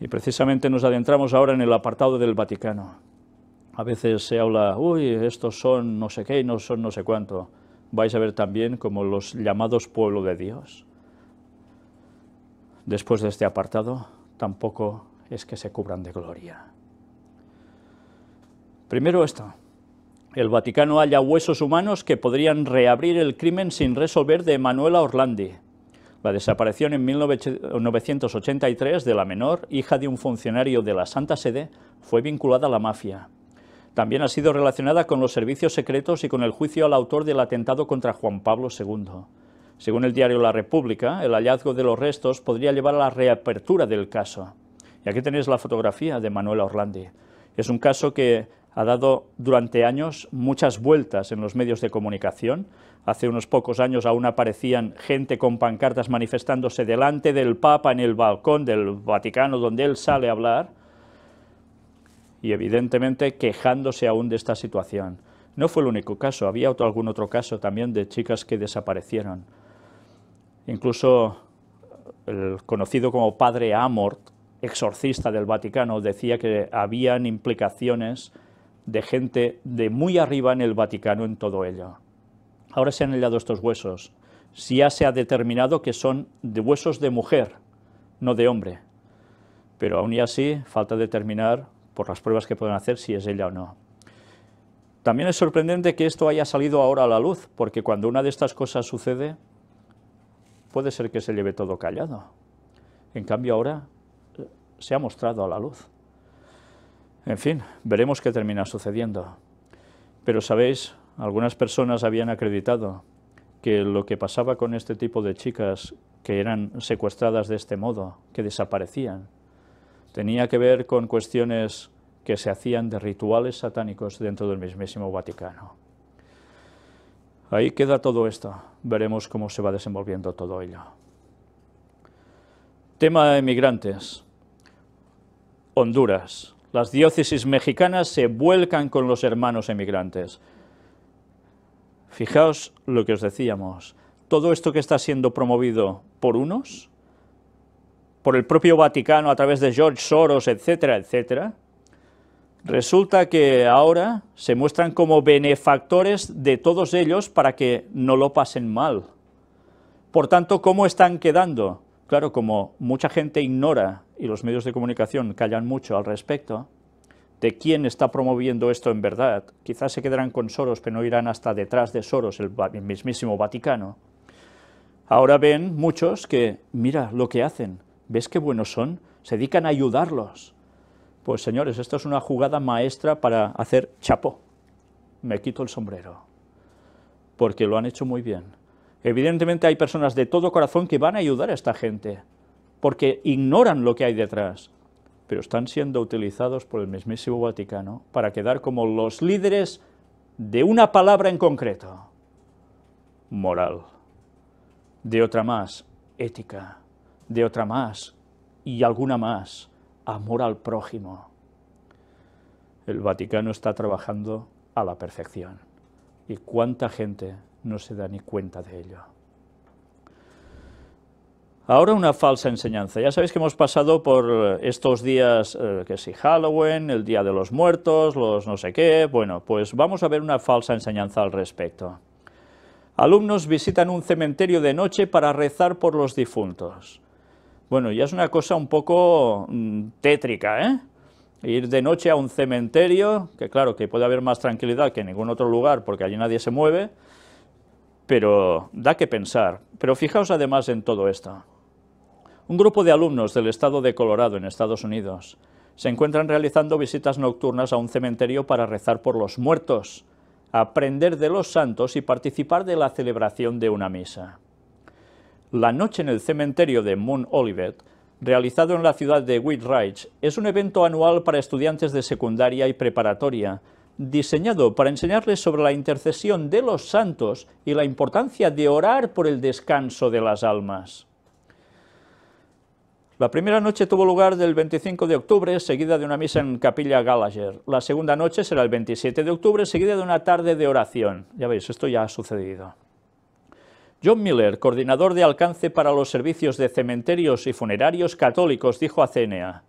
Y precisamente nos adentramos ahora en el apartado del Vaticano. A veces se habla, uy, estos son no sé qué y no son no sé cuánto. Vais a ver también como los llamados pueblo de Dios. Después de este apartado, tampoco es que se cubran de gloria. Primero esto. El Vaticano halla huesos humanos que podrían reabrir el crimen sin resolver de Manuela Orlandi. La desaparición en 1983 de la menor, hija de un funcionario de la Santa Sede, fue vinculada a la mafia. También ha sido relacionada con los servicios secretos y con el juicio al autor del atentado contra Juan Pablo II. Según el diario La República, el hallazgo de los restos podría llevar a la reapertura del caso. Y aquí tenéis la fotografía de Manuela Orlandi. Es un caso que ha dado durante años muchas vueltas en los medios de comunicación. Hace unos pocos años aún aparecían gente con pancartas manifestándose delante del Papa en el balcón del Vaticano donde él sale a hablar y evidentemente quejándose aún de esta situación. No fue el único caso, había otro, algún otro caso también de chicas que desaparecieron. Incluso el conocido como Padre Amort, exorcista del Vaticano, decía que habían implicaciones de gente de muy arriba en el Vaticano en todo ello. Ahora se han hallado estos huesos. Si ya se ha determinado que son de huesos de mujer, no de hombre. Pero aún y así falta determinar por las pruebas que pueden hacer si es ella o no. También es sorprendente que esto haya salido ahora a la luz, porque cuando una de estas cosas sucede, puede ser que se lleve todo callado. En cambio ahora eh, se ha mostrado a la luz. En fin, veremos qué termina sucediendo. Pero sabéis, algunas personas habían acreditado que lo que pasaba con este tipo de chicas que eran secuestradas de este modo, que desaparecían, tenía que ver con cuestiones que se hacían de rituales satánicos dentro del mismísimo Vaticano. Ahí queda todo esto. Veremos cómo se va desenvolviendo todo ello. Tema de emigrantes. Honduras. Las diócesis mexicanas se vuelcan con los hermanos emigrantes. Fijaos lo que os decíamos. Todo esto que está siendo promovido por unos, por el propio Vaticano a través de George Soros, etcétera, etcétera, resulta que ahora se muestran como benefactores de todos ellos para que no lo pasen mal. Por tanto, ¿cómo están quedando? Claro, como mucha gente ignora y los medios de comunicación callan mucho al respecto, de quién está promoviendo esto en verdad, quizás se quedarán con Soros, pero no irán hasta detrás de Soros, el mismísimo Vaticano. Ahora ven muchos que, mira lo que hacen, ¿ves qué buenos son? Se dedican a ayudarlos. Pues señores, esto es una jugada maestra para hacer chapo. Me quito el sombrero, porque lo han hecho muy bien. Evidentemente hay personas de todo corazón que van a ayudar a esta gente, porque ignoran lo que hay detrás, pero están siendo utilizados por el mismísimo Vaticano para quedar como los líderes de una palabra en concreto, moral, de otra más, ética, de otra más y alguna más, amor al prójimo. El Vaticano está trabajando a la perfección y cuánta gente no se da ni cuenta de ello. Ahora una falsa enseñanza. Ya sabéis que hemos pasado por eh, estos días, eh, que si Halloween, el Día de los Muertos, los no sé qué. Bueno, pues vamos a ver una falsa enseñanza al respecto. Alumnos visitan un cementerio de noche para rezar por los difuntos. Bueno, ya es una cosa un poco mm, tétrica, ¿eh? Ir de noche a un cementerio, que claro, que puede haber más tranquilidad que en ningún otro lugar porque allí nadie se mueve, pero da que pensar. Pero fijaos además en todo esto. Un grupo de alumnos del estado de Colorado, en Estados Unidos, se encuentran realizando visitas nocturnas a un cementerio para rezar por los muertos, aprender de los santos y participar de la celebración de una misa. La noche en el cementerio de Mount Olivet, realizado en la ciudad de Whitridge, es un evento anual para estudiantes de secundaria y preparatoria, diseñado para enseñarles sobre la intercesión de los santos y la importancia de orar por el descanso de las almas. La primera noche tuvo lugar del 25 de octubre, seguida de una misa en Capilla Gallagher. La segunda noche será el 27 de octubre, seguida de una tarde de oración. Ya veis, esto ya ha sucedido. John Miller, coordinador de alcance para los servicios de cementerios y funerarios católicos, dijo a CNA,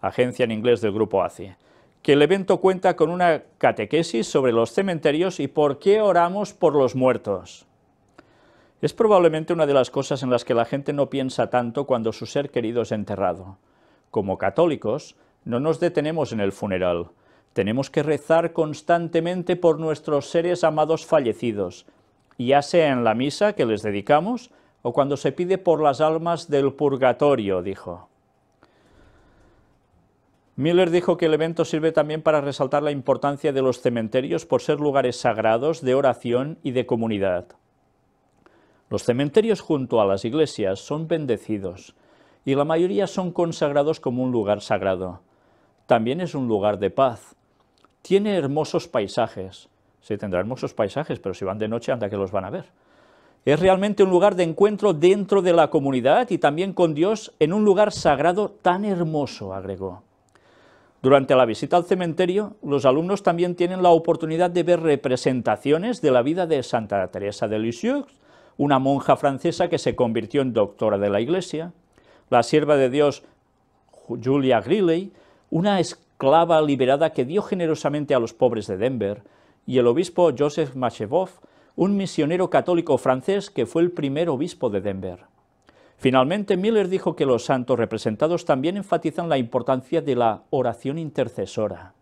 agencia en inglés del grupo ACI, que el evento cuenta con una catequesis sobre los cementerios y por qué oramos por los muertos. Es probablemente una de las cosas en las que la gente no piensa tanto cuando su ser querido es enterrado. Como católicos, no nos detenemos en el funeral. Tenemos que rezar constantemente por nuestros seres amados fallecidos, ya sea en la misa que les dedicamos o cuando se pide por las almas del purgatorio, dijo. Miller dijo que el evento sirve también para resaltar la importancia de los cementerios por ser lugares sagrados de oración y de comunidad. Los cementerios junto a las iglesias son bendecidos y la mayoría son consagrados como un lugar sagrado. También es un lugar de paz. Tiene hermosos paisajes. Sí, tendrá hermosos paisajes, pero si van de noche, anda que los van a ver. Es realmente un lugar de encuentro dentro de la comunidad y también con Dios en un lugar sagrado tan hermoso, agregó. Durante la visita al cementerio, los alumnos también tienen la oportunidad de ver representaciones de la vida de Santa Teresa de Lisieux una monja francesa que se convirtió en doctora de la Iglesia, la sierva de Dios Julia Greeley, una esclava liberada que dio generosamente a los pobres de Denver, y el obispo Joseph Machevoff, un misionero católico francés que fue el primer obispo de Denver. Finalmente, Miller dijo que los santos representados también enfatizan la importancia de la oración intercesora.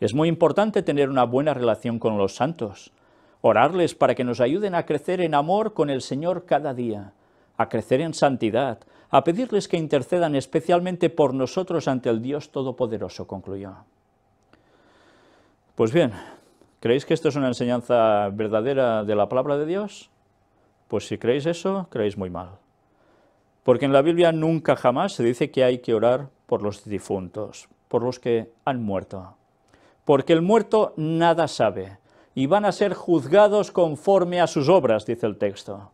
Es muy importante tener una buena relación con los santos orarles para que nos ayuden a crecer en amor con el Señor cada día, a crecer en santidad, a pedirles que intercedan especialmente por nosotros ante el Dios Todopoderoso, concluyó. Pues bien, ¿creéis que esto es una enseñanza verdadera de la palabra de Dios? Pues si creéis eso, creéis muy mal. Porque en la Biblia nunca jamás se dice que hay que orar por los difuntos, por los que han muerto. Porque el muerto nada sabe, y van a ser juzgados conforme a sus obras, dice el texto.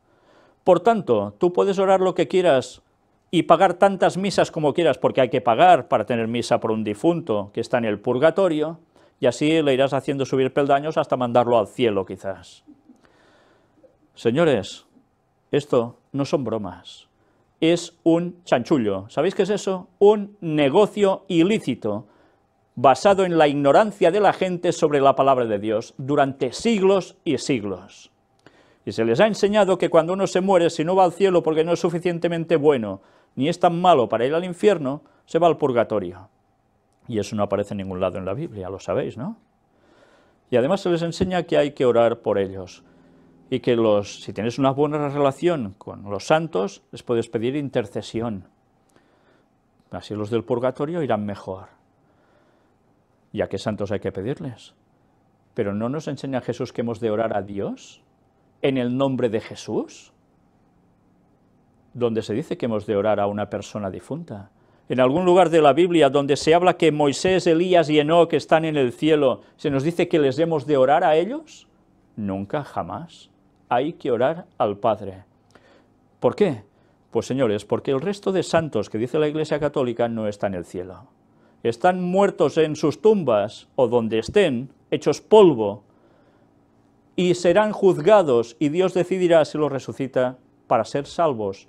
Por tanto, tú puedes orar lo que quieras y pagar tantas misas como quieras, porque hay que pagar para tener misa por un difunto que está en el purgatorio, y así le irás haciendo subir peldaños hasta mandarlo al cielo quizás. Señores, esto no son bromas, es un chanchullo. ¿Sabéis qué es eso? Un negocio ilícito basado en la ignorancia de la gente sobre la palabra de Dios durante siglos y siglos. Y se les ha enseñado que cuando uno se muere, si no va al cielo porque no es suficientemente bueno, ni es tan malo para ir al infierno, se va al purgatorio. Y eso no aparece en ningún lado en la Biblia, lo sabéis, ¿no? Y además se les enseña que hay que orar por ellos y que los, si tienes una buena relación con los santos, les puedes pedir intercesión. Así los del purgatorio irán mejor. ¿Y a qué santos hay que pedirles? Pero ¿no nos enseña Jesús que hemos de orar a Dios en el nombre de Jesús? Donde se dice que hemos de orar a una persona difunta. En algún lugar de la Biblia donde se habla que Moisés, Elías y Enoch están en el cielo, ¿se nos dice que les demos de orar a ellos? Nunca, jamás. Hay que orar al Padre. ¿Por qué? Pues señores, porque el resto de santos que dice la Iglesia Católica no está en el cielo están muertos en sus tumbas o donde estén, hechos polvo, y serán juzgados y Dios decidirá si los resucita para ser salvos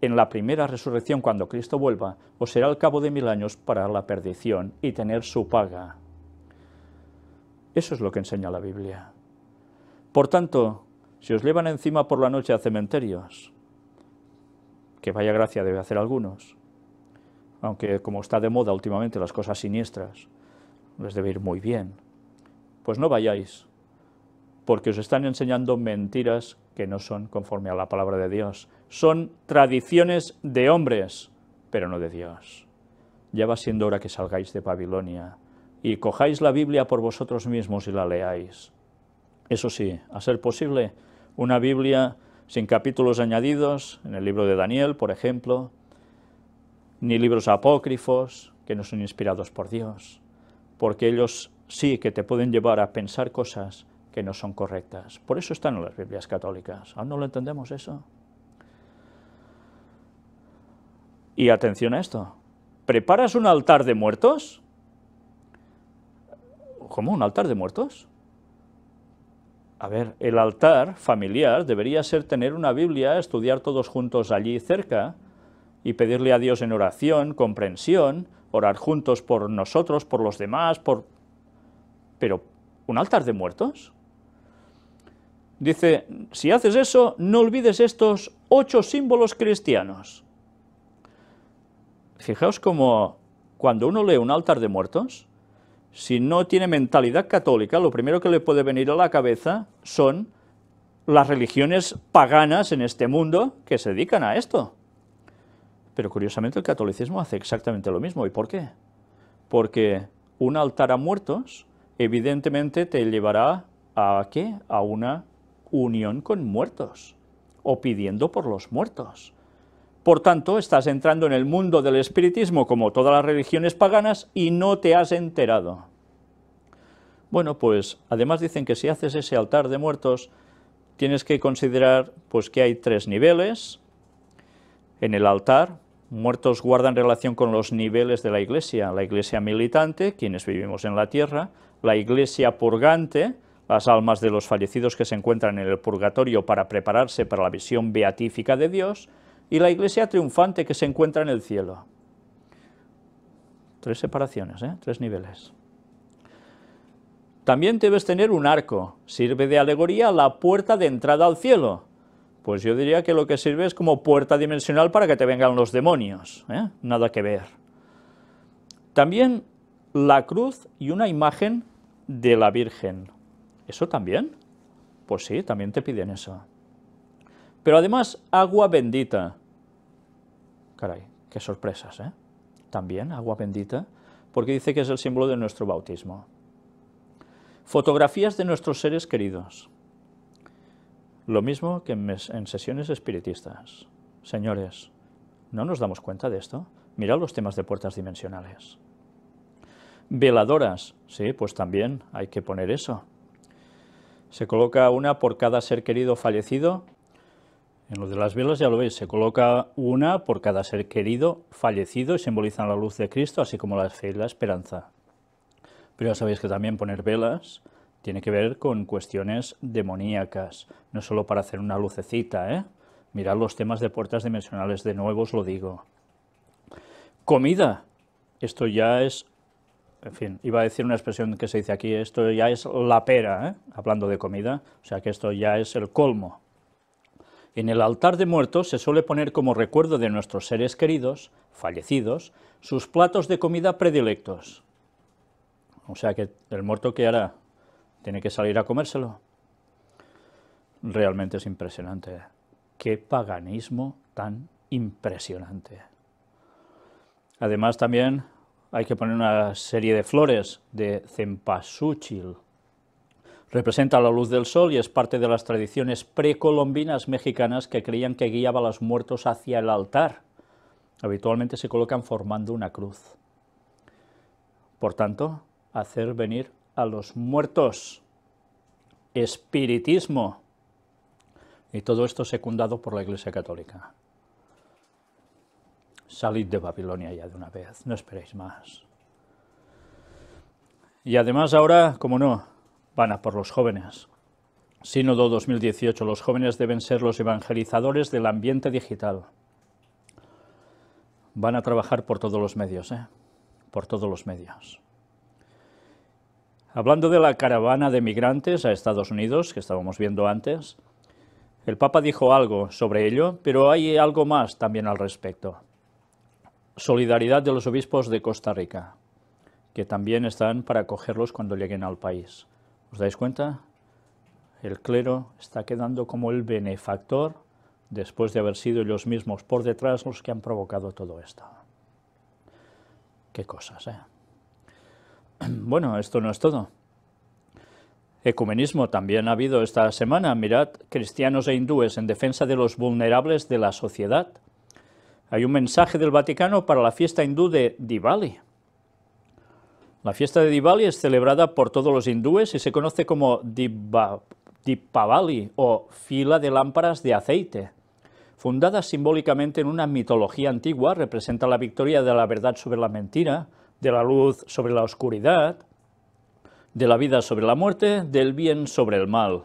en la primera resurrección cuando Cristo vuelva, o será al cabo de mil años para la perdición y tener su paga. Eso es lo que enseña la Biblia. Por tanto, si os llevan encima por la noche a cementerios, que vaya gracia debe hacer algunos, aunque como está de moda últimamente las cosas siniestras, les debe ir muy bien. Pues no vayáis, porque os están enseñando mentiras que no son conforme a la palabra de Dios. Son tradiciones de hombres, pero no de Dios. Ya va siendo hora que salgáis de Babilonia y cojáis la Biblia por vosotros mismos y la leáis. Eso sí, a ser posible, una Biblia sin capítulos añadidos, en el libro de Daniel, por ejemplo, ni libros apócrifos que no son inspirados por Dios, porque ellos sí que te pueden llevar a pensar cosas que no son correctas. Por eso están en las Biblias católicas. ¿Aún no lo entendemos eso? Y atención a esto. ¿Preparas un altar de muertos? ¿Cómo un altar de muertos? A ver, el altar familiar debería ser tener una Biblia, estudiar todos juntos allí cerca, y pedirle a Dios en oración, comprensión, orar juntos por nosotros, por los demás, por... Pero, ¿un altar de muertos? Dice, si haces eso, no olvides estos ocho símbolos cristianos. Fijaos como cuando uno lee un altar de muertos, si no tiene mentalidad católica, lo primero que le puede venir a la cabeza son las religiones paganas en este mundo que se dedican a esto. Pero curiosamente el catolicismo hace exactamente lo mismo. ¿Y por qué? Porque un altar a muertos evidentemente te llevará a qué? A una unión con muertos o pidiendo por los muertos. Por tanto, estás entrando en el mundo del espiritismo como todas las religiones paganas y no te has enterado. Bueno, pues además dicen que si haces ese altar de muertos, tienes que considerar pues que hay tres niveles en el altar, muertos guardan relación con los niveles de la iglesia, la iglesia militante, quienes vivimos en la tierra, la iglesia purgante, las almas de los fallecidos que se encuentran en el purgatorio para prepararse para la visión beatífica de Dios, y la iglesia triunfante que se encuentra en el cielo. Tres separaciones, ¿eh? tres niveles. También debes tener un arco, sirve de alegoría la puerta de entrada al cielo, pues yo diría que lo que sirve es como puerta dimensional para que te vengan los demonios, ¿eh? nada que ver. También la cruz y una imagen de la Virgen. ¿Eso también? Pues sí, también te piden eso. Pero además, agua bendita. Caray, qué sorpresas, ¿eh? También agua bendita, porque dice que es el símbolo de nuestro bautismo. Fotografías de nuestros seres queridos. Lo mismo que en, sesiones espiritistas. Señores, ¿no nos damos cuenta de esto? Mirad los temas de puertas dimensionales. Veladoras, sí, pues también hay que poner eso. Se coloca una por cada ser querido fallecido. En lo de las velas ya lo veis, se coloca una por cada ser querido fallecido y simbolizan la luz de Cristo, así como la fe y la esperanza. Pero ya sabéis que también poner velas tiene que ver con cuestiones demoníacas, no solo para hacer una lucecita, ¿eh? Mirad los temas de puertas dimensionales, de nuevo os lo digo. Comida, esto ya es, en fin, iba a decir una expresión que se dice aquí, esto ya es la pera, ¿eh? hablando de comida, o sea que esto ya es el colmo. En el altar de muertos se suele poner como recuerdo de nuestros seres queridos, fallecidos, sus platos de comida predilectos. O sea que el muerto que hará tiene que salir a comérselo. Realmente es impresionante. Qué paganismo tan impresionante. Además también hay que poner una serie de flores de cempasúchil. Representa la luz del sol y es parte de las tradiciones precolombinas mexicanas que creían que guiaba a los muertos hacia el altar. Habitualmente se colocan formando una cruz. Por tanto, hacer venir a los muertos, espiritismo, y todo esto secundado por la Iglesia Católica. Salid de Babilonia ya de una vez, no esperéis más. Y además ahora, como no, van a por los jóvenes. Sínodo 2018, los jóvenes deben ser los evangelizadores del ambiente digital. Van a trabajar por todos los medios, ¿eh? Por todos los medios. Hablando de la caravana de migrantes a Estados Unidos, que estábamos viendo antes, el Papa dijo algo sobre ello, pero hay algo más también al respecto. Solidaridad de los obispos de Costa Rica, que también están para acogerlos cuando lleguen al país. ¿Os dais cuenta? El clero está quedando como el benefactor después de haber sido ellos mismos por detrás los que han provocado todo esto. Qué cosas, ¿eh? Bueno, esto no es todo. Ecumenismo también ha habido esta semana. Mirad, cristianos e hindúes en defensa de los vulnerables de la sociedad. Hay un mensaje del Vaticano para la fiesta hindú de Diwali. La fiesta de Diwali es celebrada por todos los hindúes y se conoce como Dipavali o fila de lámparas de aceite. Fundada simbólicamente en una mitología antigua, representa la victoria de la verdad sobre la mentira, de la luz sobre la oscuridad, de la vida sobre la muerte, del bien sobre el mal.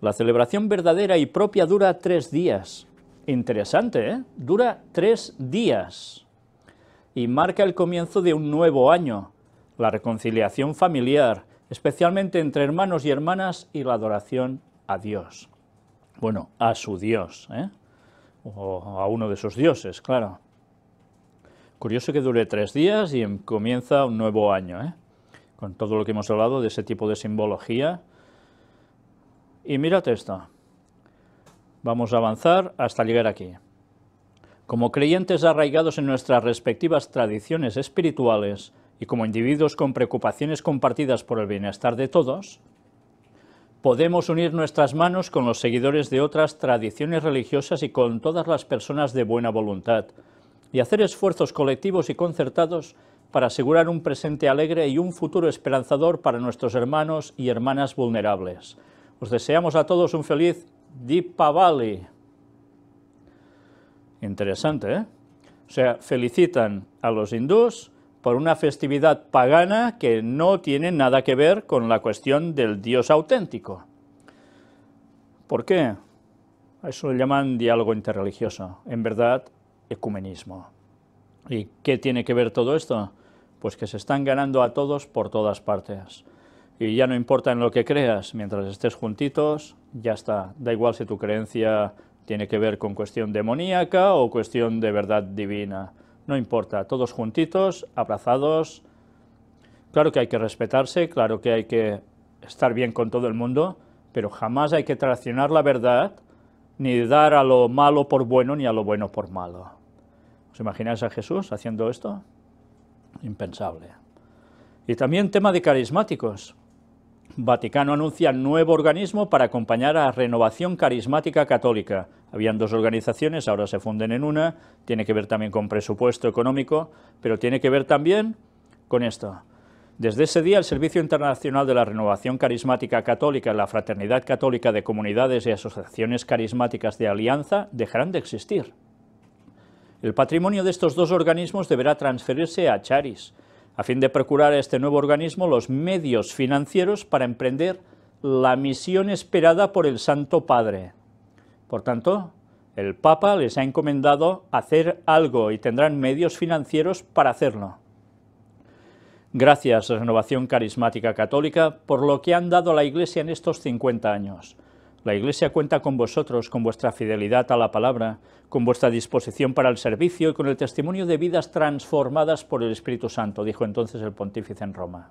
La celebración verdadera y propia dura tres días. Interesante, ¿eh? Dura tres días y marca el comienzo de un nuevo año, la reconciliación familiar, especialmente entre hermanos y hermanas y la adoración a Dios. Bueno, a su Dios, ¿eh? o a uno de sus dioses, claro. Curioso que dure tres días y em, comienza un nuevo año, ¿eh? con todo lo que hemos hablado de ese tipo de simbología. Y mírate esto. Vamos a avanzar hasta llegar aquí. Como creyentes arraigados en nuestras respectivas tradiciones espirituales y como individuos con preocupaciones compartidas por el bienestar de todos, podemos unir nuestras manos con los seguidores de otras tradiciones religiosas y con todas las personas de buena voluntad, y hacer esfuerzos colectivos y concertados para asegurar un presente alegre y un futuro esperanzador para nuestros hermanos y hermanas vulnerables. Os deseamos a todos un feliz Deepavali. Interesante, ¿eh? O sea, felicitan a los hindús por una festividad pagana que no tiene nada que ver con la cuestión del Dios auténtico. ¿Por qué? eso lo llaman diálogo interreligioso. En verdad, ecumenismo. ¿Y qué tiene que ver todo esto? Pues que se están ganando a todos por todas partes. Y ya no importa en lo que creas, mientras estés juntitos, ya está. Da igual si tu creencia tiene que ver con cuestión demoníaca o cuestión de verdad divina. No importa, todos juntitos, abrazados. Claro que hay que respetarse, claro que hay que estar bien con todo el mundo, pero jamás hay que traicionar la verdad, ni dar a lo malo por bueno ni a lo bueno por malo. ¿Te imagináis a Jesús haciendo esto? Impensable. Y también tema de carismáticos. Vaticano anuncia nuevo organismo para acompañar a Renovación Carismática Católica. Habían dos organizaciones, ahora se funden en una, tiene que ver también con presupuesto económico, pero tiene que ver también con esto. Desde ese día, el Servicio Internacional de la Renovación Carismática Católica y la Fraternidad Católica de Comunidades y Asociaciones Carismáticas de Alianza dejarán de existir. El patrimonio de estos dos organismos deberá transferirse a Charis, a fin de procurar a este nuevo organismo los medios financieros para emprender la misión esperada por el Santo Padre. Por tanto, el Papa les ha encomendado hacer algo y tendrán medios financieros para hacerlo. Gracias, Renovación Carismática Católica, por lo que han dado a la Iglesia en estos 50 años. La Iglesia cuenta con vosotros, con vuestra fidelidad a la palabra, con vuestra disposición para el servicio y con el testimonio de vidas transformadas por el Espíritu Santo, dijo entonces el pontífice en Roma.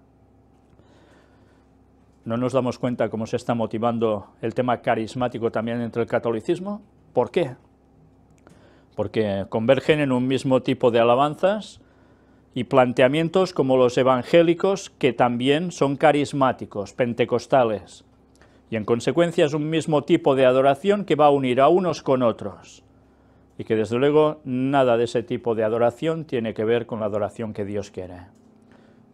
¿No nos damos cuenta cómo se está motivando el tema carismático también entre el catolicismo? ¿Por qué? Porque convergen en un mismo tipo de alabanzas y planteamientos como los evangélicos, que también son carismáticos, pentecostales y en consecuencia es un mismo tipo de adoración que va a unir a unos con otros y que desde luego nada de ese tipo de adoración tiene que ver con la adoración que Dios quiere.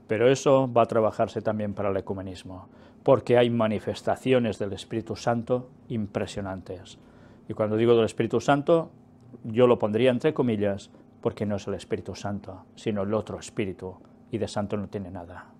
Pero eso va a trabajarse también para el ecumenismo, porque hay manifestaciones del Espíritu Santo impresionantes. Y cuando digo del Espíritu Santo, yo lo pondría entre comillas, porque no es el Espíritu Santo, sino el otro Espíritu, y de santo no tiene nada.